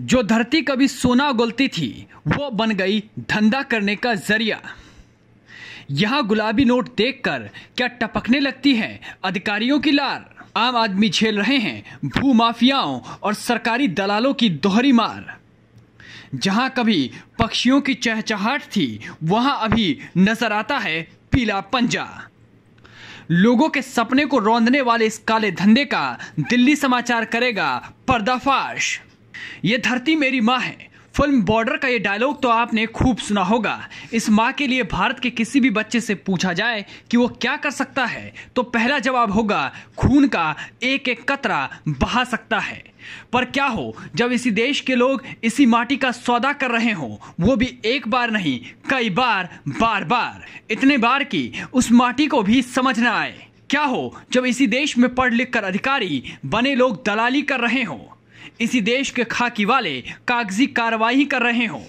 जो धरती कभी सोना उगलती थी वो बन गई धंधा करने का जरिया यहां गुलाबी नोट देखकर क्या टपकने लगती है अधिकारियों की लार आम आदमी झेल रहे हैं भू माफियाओं और सरकारी दलालों की दोहरी मार जहां कभी पक्षियों की चहचहाट थी वहां अभी नजर आता है पीला पंजा लोगों के सपने को रौंदने वाले इस काले धंधे का दिल्ली समाचार करेगा पर्दाफाश ये धरती मेरी माँ है फिल्म बॉर्डर का ये डायलॉग तो आपने खूब सुना होगा इस माँ के लिए भारत के किसी भी बच्चे से पूछा जाए कि वो क्या कर सकता है तो पहला जवाब होगा खून का एक एक कतरा बहा सकता है पर क्या हो जब इसी देश के लोग इसी माटी का सौदा कर रहे हो वो भी एक बार नहीं कई बार बार बार इतने बार कि उस माटी को भी समझ ना आए क्या हो जब इसी देश में पढ़ लिख कर अधिकारी बने लोग दलाली कर रहे हों इसी देश के खाकी वाले कागजी कार्रवाई कर रहे हो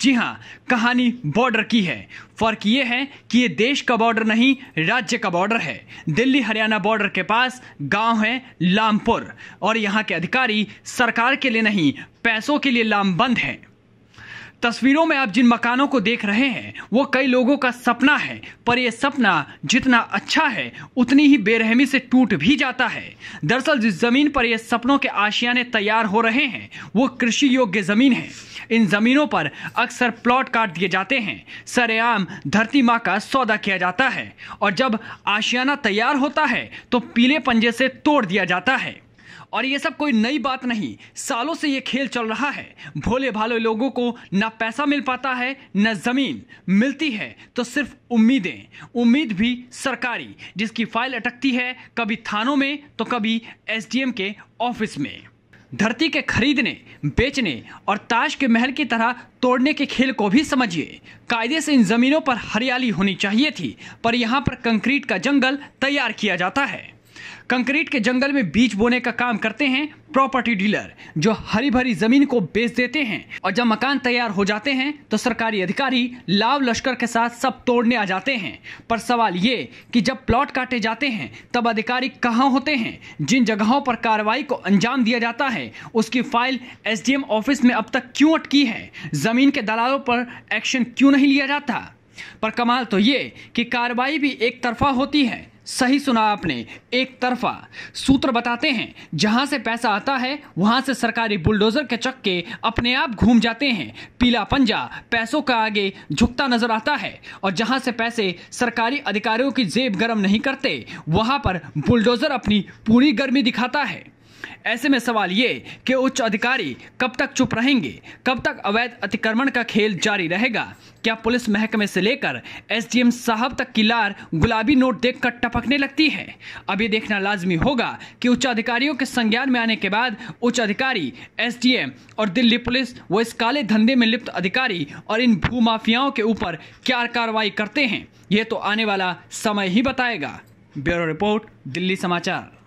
जी हाँ कहानी बॉर्डर की है फर्क ये है कि ये देश का बॉर्डर नहीं राज्य का बॉर्डर है दिल्ली हरियाणा बॉर्डर के पास गांव है लामपुर और यहाँ के अधिकारी सरकार के लिए नहीं पैसों के लिए लामबंद हैं तस्वीरों में आप जिन मकानों को देख रहे हैं वो कई लोगों का सपना है पर यह सपना जितना अच्छा है उतनी ही बेरहमी से टूट भी जाता है दरअसल जिस जमीन पर यह सपनों के आशियाने तैयार हो रहे हैं वो कृषि योग्य जमीन है इन जमीनों पर अक्सर प्लॉट काट दिए जाते हैं सरेआम धरती माँ का सौदा किया जाता है और जब आशियाना तैयार होता है तो पीले पंजे से तोड़ दिया जाता है और ये सब कोई नई बात नहीं सालों से ये खेल चल रहा है भोले भाले लोगों को ना पैसा मिल पाता है न जमीन मिलती है तो सिर्फ उम्मीदें उम्मीद भी सरकारी जिसकी फाइल अटकती है कभी थानों में तो कभी एसडीएम के ऑफिस में धरती के खरीदने बेचने और ताश के महल की तरह तोड़ने के खेल को भी समझिए कायदे से इन जमीनों पर हरियाली होनी चाहिए थी पर यहाँ पर कंक्रीट का जंगल तैयार किया जाता है कंक्रीट के जंगल में बीज बोने का काम करते हैं प्रॉपर्टी डीलर जो हरी भरी जमीन को बेच देते हैं और जब मकान तैयार हो जाते हैं तो सरकारी अधिकारी लाव लश्कर के साथ सब तोड़ने आ जाते हैं पर सवाल ये कि जब प्लॉट काटे जाते हैं तब अधिकारी कहाँ होते हैं जिन जगहों पर कार्रवाई को अंजाम दिया जाता है उसकी फाइल एस ऑफिस में अब तक क्यों अटकी है जमीन के दलालों पर एक्शन क्यों नहीं लिया जाता पर कमाल तो ये कि कार्रवाई भी एक तरफा होती है सही सुना आपने एक तरफा सूत्र बताते हैं जहां से पैसा आता है वहां से सरकारी बुलडोजर के चक्के अपने आप घूम जाते हैं पीला पंजा पैसों का आगे झुकता नजर आता है और जहां से पैसे सरकारी अधिकारियों की जेब गर्म नहीं करते वहां पर बुलडोजर अपनी पूरी गर्मी दिखाता है ऐसे में सवाल ये कि उच्च अधिकारी कब तक चुप रहेंगे कब तक अवैध अतिक्रमण का खेल जारी रहेगा क्या पुलिस महकमे से लेकर एसडीएम साहब तक की लार गुलाबी नोट देखकर टपकने लगती है अब ये देखना लाजमी होगा कि उच्च अधिकारियों के संज्ञान में आने के बाद उच्च अधिकारी एसडीएम और दिल्ली पुलिस वो इस काले धंधे में लिप्त अधिकारी और इन भूमाफियाओं के ऊपर क्या कार्रवाई करते हैं ये तो आने वाला समय ही बताएगा ब्यूरो रिपोर्ट दिल्ली समाचार